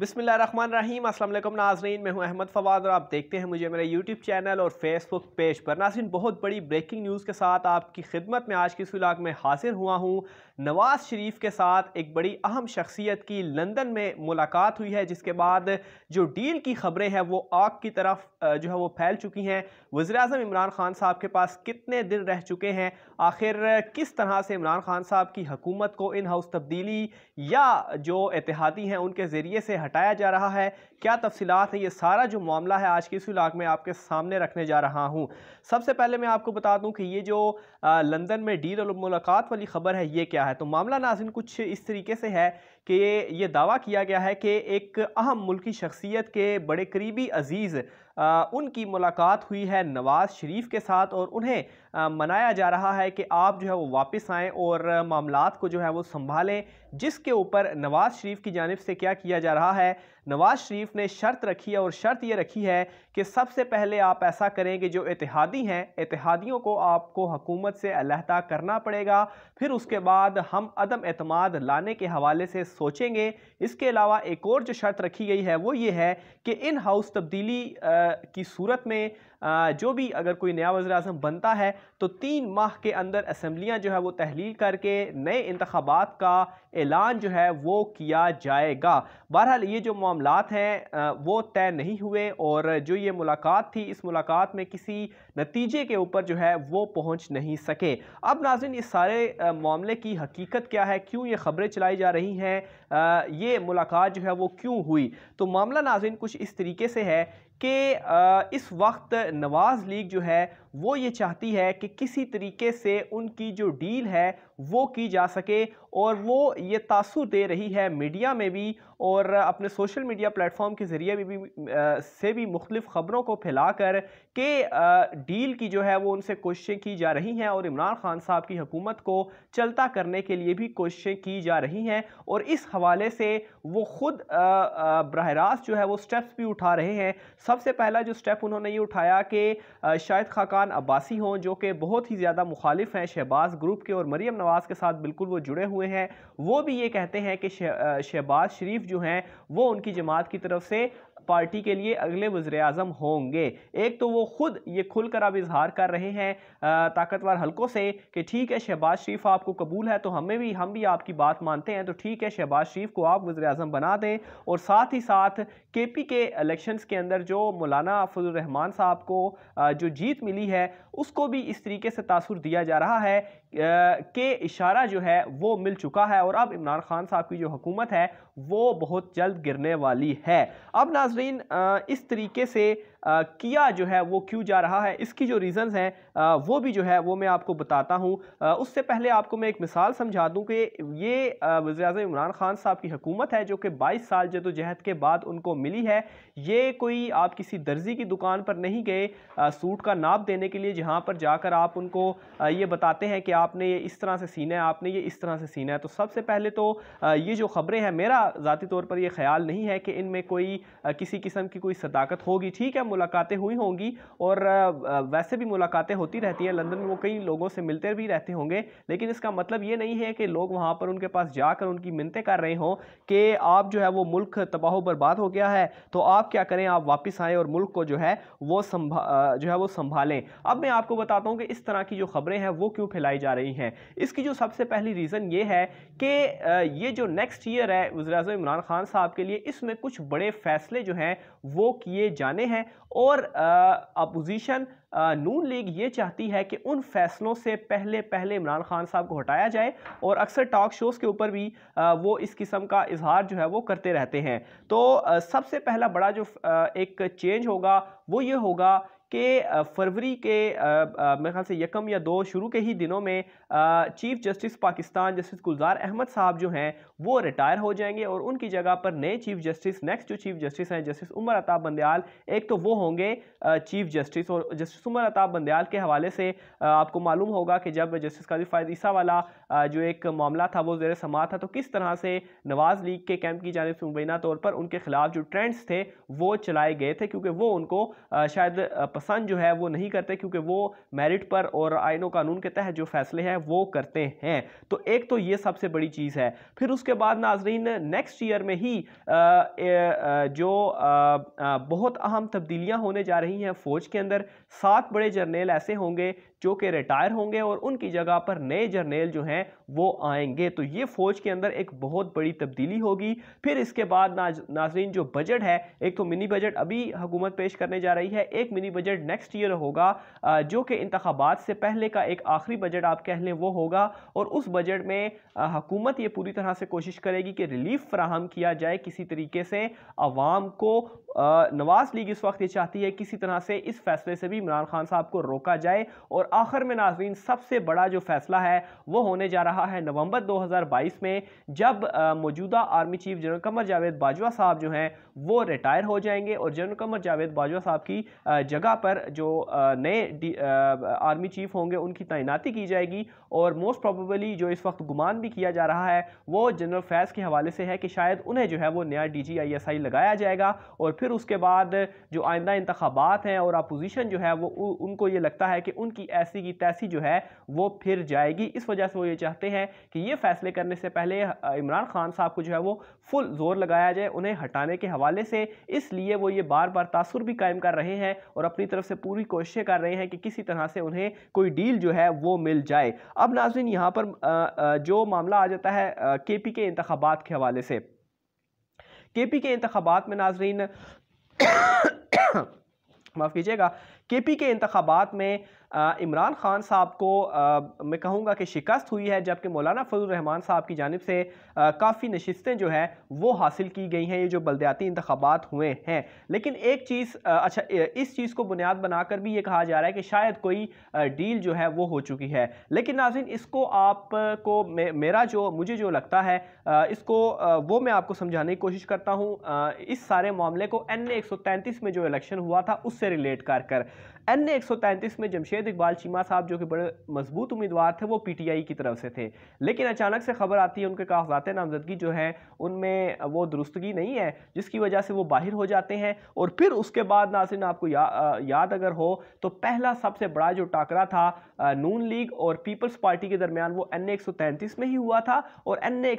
बिसमीम अल्लाम नाजरीन मैं हूं अहमद फवाद और आप देखते हैं मुझे मेरे यूट्यूब चैनल और फेसबुक पेज पर नाजरीन बहुत बड़ी ब्रेकिंग न्यूज़ के साथ आपकी खिदमत में आज की इस में हाजिर हुआ हूं नवाज़ शरीफ के साथ एक बड़ी अहम शख्सियत की लंदन में मुलाकात हुई है जिसके बाद जो डील की खबरें हैं वो आग की तरफ जो है वो फैल चुकी हैं वज़ी अजम इमरान ख़ान साहब के पास कितने दिन रह चुके हैं आखिर किस तरह से इमरान ख़ान साहब की हकूमत को इन हाउस तब्दीली या जो एतिहादी हैं उनके ज़रिए से हटाया जा रहा है क्या तफसीत है ये सारा जो मामला है आज की इस इलाक में आपके सामने रखने जा रहा हूँ सबसे पहले मैं आपको बता दूँ कि ये जो लंदन में डील और मुलाकात वाली खबर है ये क्या है तो मामला नाजिन कुछ इस तरीके से है कि ये दावा किया गया है कि एक अहम मुल्की शख्सियत के बड़े करीबी अजीज़ उनकी मुलाकात हुई है नवाज़ शरीफ के साथ और उन्हें आ, मनाया जा रहा है कि आप जो है वो वापस आएँ और मामला को जो है वो संभालें जिसके ऊपर नवाज़ शरीफ की जानब से क्या किया जा रहा है नवाज शरीफ ने शर्त रखी है और शर्त ये रखी है कि सबसे पहले आप ऐसा करें कि जो इतिहादी हैं इतिहादियों को आपको हकूमत से अलहदा करना पड़ेगा फिर उसके बाद हम अदम अतमाद लाने के हवाले से सोचेंगे इसके अलावा एक और जो शर्त रखी गई है वो ये है कि इन हाउस तब्दीली की सूरत में जो भी अगर कोई नया वज़र अजम बनता है तो तीन माह के अंदर असम्बलियाँ जो है वो तहलील करके नए इंतबात का ऐलान जो है वो किया जाएगा बहरहाल ये जो मामला हैं वो तय नहीं हुए और जो ये मुलाकात थी इस मुलाकात में किसी नतीजे के ऊपर जो है वो पहुँच नहीं सके अब नाजिन इस सारे मामले की हकीकत क्या है क्यों ये खबरें चलाई जा रही हैं ये मुलाकात जो है वो क्यों हुई तो मामला नाजिन कुछ इस तरीके से है कि इस वक्त नवाज़ लीग जो है वो ये चाहती है कि किसी तरीके से उनकी जो डील है वो की जा सके और वो ये तासुर दे रही है मीडिया में भी और अपने सोशल मीडिया प्लेटफॉर्म के ज़रिए भी, भी आ, से भी मुख्तफ ख़बरों को फैलाकर के डील की जो है वो उनसे कोशिशें की जा रही हैं और इमरान खान साहब की हुकूमत को चलता करने के लिए भी कोशिशें की जा रही हैं और इस हवाले से वो ख़ुद बरह रास्त जो है वो स्टेप्स भी उठा रहे हैं सबसे पहला जो स्टेप उन्होंने ये उठाया कि शाहिद खाकान खान अब्बासी हों जो कि बहुत ही ज़्यादा मुखालिफ हैं शहबाज ग्रुप के और मरीम नवाज़ के साथ बिल्कुल वो जुड़े हुए हैं वो भी ये कहते हैं कि शहबाज शरीफ जो हैं वो उनकी जमात की तरफ से पार्टी के लिए अगले वजर अजम होंगे एक तो वो खुद ये खुलकर अब इजहार कर रहे हैं ताकतवर हल्कों से कि ठीक है शहबाज शरीफ आपको कबूल है तो हमें भी हम भी आपकी बात मानते हैं तो ठीक है शहबाज शरीफ को आप वजर अजम बना दें और साथ ही साथ के पी के इलेक्शन के अंदर जो मौलाना फजलरहमान साहब को जो जीत मिली है उसको भी इस तरीके से तासुर दिया जा रहा है के इशारा जो है वो मिल चुका है और अब इमरान खान साहब की जो हुकूमत है वो बहुत जल्द गिरने वाली है अब नाजरीन इस तरीके से किया जो है वो क्यों जा रहा है इसकी जो रीज़न्स हैं वो भी जो है वो मैं आपको बताता हूँ उससे पहले आपको मैं एक मिसाल समझा दूँ कि ये वजे अजम इमरान खान साहब की हुकूमत है जो कि बाईस साल जदोजहद के बाद उनको मिली है ये कोई आप किसी दर्जी की दुकान पर नहीं गए सूट का नाप देने के लिए जहाँ पर जाकर आप उनको ये बताते हैं कि आपने ये इस तरह से सीना है आपने ये इस तरह से सीना है तो सबसे पहले तो ये जो ख़बरें हैं मेरा ज़ाती तौर पर यह ख्याल नहीं है कि इनमें कोई किसी किस्म की कोई सदाकत होगी ठीक है मुलाकातें हुई होंगी और वैसे भी मुलाकातें होती रहती हैं लंदन में वो कई लोगों से मिलते भी रहते होंगे लेकिन इसका मतलब ये नहीं है कि लोग वहाँ पर उनके पास जाकर उनकी मिनतें कर रहे हों कि आप जो है वो मुल्क तबाह बर्बाद हो गया है तो आप क्या करें आप वापस आएँ और मुल्क को जो है वो संभा जो है वो संभालें अब मैं आपको बताता हूँ कि इस तरह की जो खबरें हैं वो क्यों फैलाई जा रही हैं इसकी जो सबसे पहली रीज़न ये है कि ये जो नेक्स्ट ईयर है वजी इमरान खान साहब के लिए इसमें कुछ बड़े फैसले जो हैं वो किए जाने हैं और अपोजिशन नून लीग ये चाहती है कि उन फैसलों से पहले पहले इमरान खान साहब को हटाया जाए और अक्सर टॉक शोज़ के ऊपर भी आ, वो इस किस्म का इजहार जो है वो करते रहते हैं तो आ, सबसे पहला बड़ा जो आ, एक चेंज होगा वो ये होगा कि फरवरी के मेरे ख्याल से यकम या दो शुरू के ही दिनों में chief justice Pakistan justice Gulzar Ahmed साहब जो हैं वो रिटायर हो जाएंगे और उनकी जगह पर नए चीफ जस्टिस नेक्स्ट जो चीफ जस्टिस हैं जस्टिस उमर अताब बंदयाल एक तो वो होंगे चीफ जस्टिस और जस्टिस उमर अताब बंदयाल के हवाले से आपको मालूम होगा कि जब जस्टिस काजी फ़ायद ईसा वाला जो एक मामला था वो जेर समा था तो किस तरह से नवाज़ लीग के कैंप की जानब से मुबैना तौर पर उनके खिलाफ जो ट्रेंड्स थे वो चलाए गए थे क्योंकि वो उनको शायद पसंद जो है वो नहीं करते क्योंकि वो मेरिट पर और आयनो कानून के तहत जो फैसले हैं वो करते हैं तो एक तो ये सबसे बड़ी चीज़ है फिर उसके बाद नाजरीन नेक्स्ट ईयर में ही जो बहुत अहम तब्दीलियाँ होने जा रही हैं फ़ौज के अंदर सात बड़े जर्नेल ऐसे होंगे जो कि रिटायर होंगे और उनकी जगह पर नए जर्नेल जो हैं वो आएंगे तो ये फ़ौज के अंदर एक बहुत बड़ी तब्दीली होगी फिर इसके बाद ना नाजरीन जो बजट है एक तो मिनी बजट अभी हुकूमत पेश करने जा रही है एक मिनी बजट नेक्स्ट ईयर होगा जो कि इंतबात से पहले का एक आखिरी बजट आप कह लें वो होगा और उस बजट में हुकूमत ये पूरी तरह से कोशिश करेगी कि रिलीफ फ्राहम किया जाए किसी तरीके से आवाम को नवाज़ लीग इस वक्त ये चाहती है किसी तरह से इस फैसले से भी इमरान खान साहब को रोका जाए और आखिर में नाजरीन सबसे बड़ा जो फैसला है वो होने जा रहा है नवंबर 2022 में जब मौजूदा army chief general Qamar Javed Bajwa साहब जो हैं वो रिटायर हो जाएंगे और जनरल कमर जावेद बाजवा साहब की जगह पर जो नए आर्मी चीफ होंगे उनकी तैनाती की जाएगी और मोस्ट प्रॉबली जो इस वक्त गुमान भी किया जा रहा है वो जनरल फैज़ के हवाले से है कि शायद उन्हें जो है वो नया D G I S I लगाया जाएगा और फिर उसके बाद जो आइंदा इंतबात हैं और अपोजिशन जो है वो उनको ये लगता है कि उनकी ऐसी की तैसी जो है वो फिर जाएगी इस वजह से वो ये चाहते हैं कि ये फैसले करने से पहले इमरान खान साहब को जो है वो फुल जोर लगाया जाए उन्हें हटाने के हवाले से इसलिए वो ये बार बार तासुर भी कायम कर रहे हैं और अपनी तरफ से पूरी कोशिशें कर रहे हैं कि किसी तरह से उन्हें कोई डील जो है वो मिल जाए अब नाजिन यहाँ पर जो मामला आ जाता है के पी के इंतबात के हवाले से के पी के इंतबात में नाजरीन माफ़ कीजिएगा के पी के इंतबात में इमरान खान साहब को मैं कहूँगा कि शिकस्त हुई है जबकि मौलाना रहमान साहब की जानब से काफ़ी नशस्तें जो है वो हासिल की गई हैं ये जो बलदयाती इंतबात हुए हैं लेकिन एक चीज़ अच्छा इस चीज़ को बुनियाद बनाकर भी ये कहा जा रहा है कि शायद कोई डील जो है वो हो चुकी है लेकिन नाजिन इसको आपको मे, मेरा जो मुझे जो लगता है इसको वो मैं आपको समझाने की कोशिश करता हूँ इस सारे मामले को एन ए में जो इलेक्शन हुआ था उससे रिलेट कर कर एन ए में जमशेद सैयद इकबाल चीमा साहब जो कि बड़े मजबूत उम्मीदवार थे वो पीटीआई की तरफ से थे लेकिन अचानक से खबर आती है उनके कागजात नामजदगी जो है उनमें वो दुरुस्तगी नहीं है जिसकी वजह से वो बाहर हो जाते हैं और फिर उसके बाद नासिन आपको या, याद अगर हो तो पहला सबसे बड़ा जो टाकरा था नून लीग और पीपल्स पार्टी के दरमियान वो एन में ही हुआ था और एन ए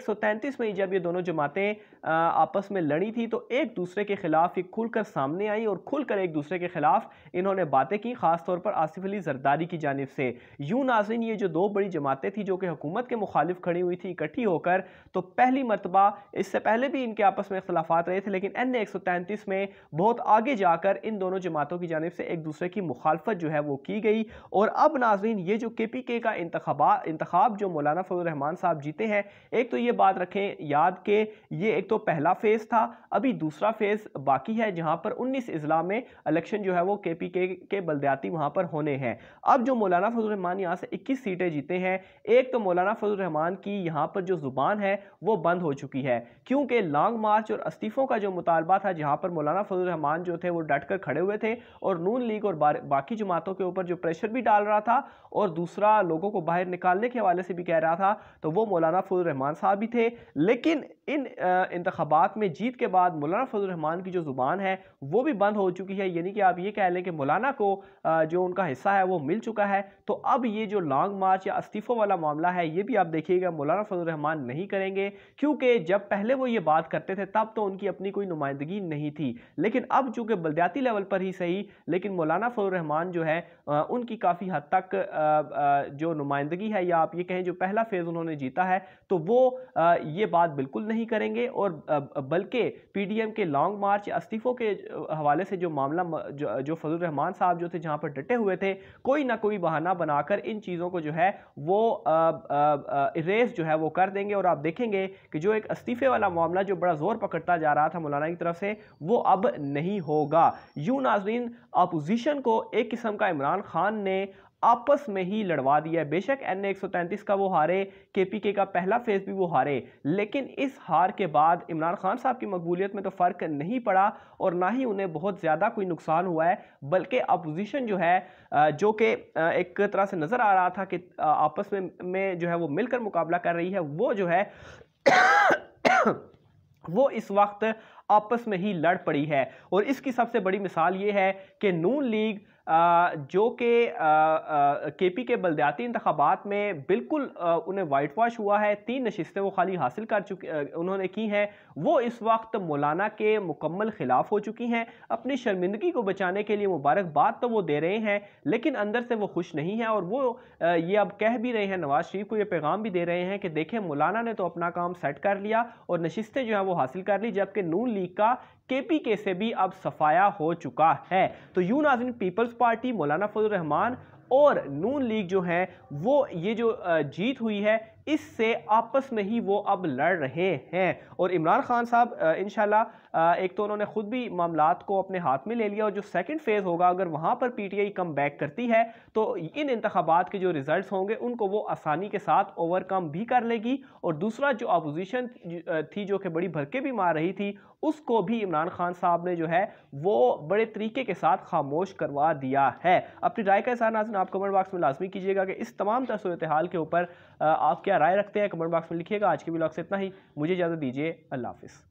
में ही जब ये दोनों जमातें आपस में लड़ी थी तो एक दूसरे के खिलाफ ये खुलकर सामने आई और खुलकर एक दूसरे के खिलाफ इन्होंने बातें की खासतौर पर आसिफ अली जरदारी की जानब से यूं नाजिन ये जो दो बड़ी जमातें थी जो कि हुकूमत के मुखालिफ खड़ी हुई थी इकट्ठी होकर तो पहली मरतबा इससे पहले भी इनके आपस में अख्तलाफात रहे थे लेकिन एन एक सौ तैंतीस में बहुत आगे जाकर इन दोनों जमातों की जानब से एक दूसरे की मुखालफत जो है वो की गई और अब नाजन ये जो के पी के का इंतबा इंतबाब जो मौलाना फजलरहमान साहब जीते हैं एक तो ये बात रखें याद के ये एक तो पहला फेज़ था अभी दूसरा फेज़ बाकी है जहाँ पर उन्नीस अजला में इलेक्शन जो है वो के पी के के बलदयाती वहाँ पर होने हैं अब जो मौलाना फजल रहमान यहाँ से 21 सीटें जीते हैं एक तो मौलाना फजल रहमान की यहाँ पर जो ज़ुबान है वो बंद हो चुकी है क्योंकि लॉन्ग मार्च और इस्तीफ़ों का जो मुतालबा था जहाँ पर मौलाना फजल रहमान जो थे वो डट कर खड़े हुए थे और नून लीग और बाकी जमातों के ऊपर जो प्रेशर भी डाल रहा था और दूसरा लोगों को बाहर निकालने के हवाले से भी कह रहा था तो वो मौलाना फजल रहमान साहब भी थे लेकिन इन इंतबात में जीत के बाद मौलाना फजलरहमान की जो ज़ुबान है वो भी बंद हो चुकी है यानी कि आप ये कह लें कि मौलाना को जो उनका हिस्सा है वो मिल चुका है तो अब ये जो लॉन्ग मार्च या इस्तीफ़ों वाला मामला है ये भी आप देखिएगा मौलाना फजलरहमान नहीं करेंगे क्योंकि जब पहले वो ये बात करते थे तब तो उनकी अपनी कोई नुमाइंदगी नहीं थी लेकिन अब चूँकि बलद्याती लेवल पर ही सही लेकिन मौलाना फजलरहमान जो है उनकी काफ़ी हद तक जो नुमाइंदगी है या आप ये कहें जो पहला फेज़ उन्होंने जीता है तो वो ये बात बिल्कुल नहीं करेंगे और बल्कि पीडीएम के लॉन्ग मार्च इस्तीफ़ों के हवाले से जो मामला जो, जो फजल रहमान साहब जो थे जहां पर डटे हुए थे कोई ना कोई बहाना बनाकर इन चीज़ों को जो है वो इरेज जो है वो कर देंगे और आप देखेंगे कि जो एक इस्तीफ़े वाला मामला जो बड़ा ज़ोर पकड़ता जा रहा था मौलाना की तरफ से वो अब नहीं होगा यू नाजरीन अपोजिशन को एक किस्म का इमरान खान ने आपस में ही लड़वा दिया है बेशक एन एक का वो हारे के का पहला फेज भी वो हारे लेकिन इस हार के बाद इमरान खान साहब की मकबूलियत में तो फ़र्क नहीं पड़ा और ना ही उन्हें बहुत ज़्यादा कोई नुकसान हुआ है बल्कि अपोजिशन जो है जो कि एक तरह से नज़र आ रहा था कि आपस में में जो है वो मिलकर मुकाबला कर रही है वो जो है वो इस वक्त आपस में ही लड़ पड़ी है और इसकी सबसे बड़ी मिसाल ये है कि नून लीग जो कि के पी के बलदयाती इंतबात में बिल्कुल उन्हें वाइट वाश हुआ है तीन नशस्तें वो खाली हासिल कर चुकी उन्होंने की हैं वो इस वक्त मौलाना के मुकम्मल ख़िलाफ़ हो चुकी हैं अपनी शर्मिंदगी को बचाने के लिए मुबारकबाद तो वो दे रहे हैं लेकिन अंदर से वो खुश नहीं हैं और वो ये अब कह भी रहे हैं नवाज़ शरीफ को ये पैगाम भी दे रहे हैं कि देखें मौलाना ने तो अपना काम सेट कर लिया और नशस्तें जो हैं वो हासिल कर ली जबकि नून लीग का के से भी अब सफाया हो चुका है तो यू नाजिन पीपल्स पार्टी मौलाना फजल रहमान और नून लीग जो है वो ये जो जीत हुई है इससे आपस में ही वो अब लड़ रहे हैं और इमरान खान साहब इन एक तो उन्होंने ख़ुद भी मामला को अपने हाथ में ले लिया और जो सेकंड फेज़ होगा अगर वहाँ पर पीटीआई कम बैक करती है तो इन इंतबात के जो रिज़ल्ट होंगे उनको वो आसानी के साथ ओवरकम भी कर लेगी और दूसरा जो अपोजिशन थी जो कि बड़ी भरके भी मार रही थी उसको भी इमरान खान साहब ने जो है वो बड़े तरीके के साथ खामोश करवा दिया है अपनी राय का एहसान नाजन आप कमेंट बॉक्स में लाजमी कीजिएगा कि इस तमाम सूरत हाल के ऊपर आप क्या राय रखते हैं कमेंट बॉक्स में लिखिएगा आज के ब्लॉग से इतना ही मुझे इजाज़त दीजिए अल्लाह हाफिज़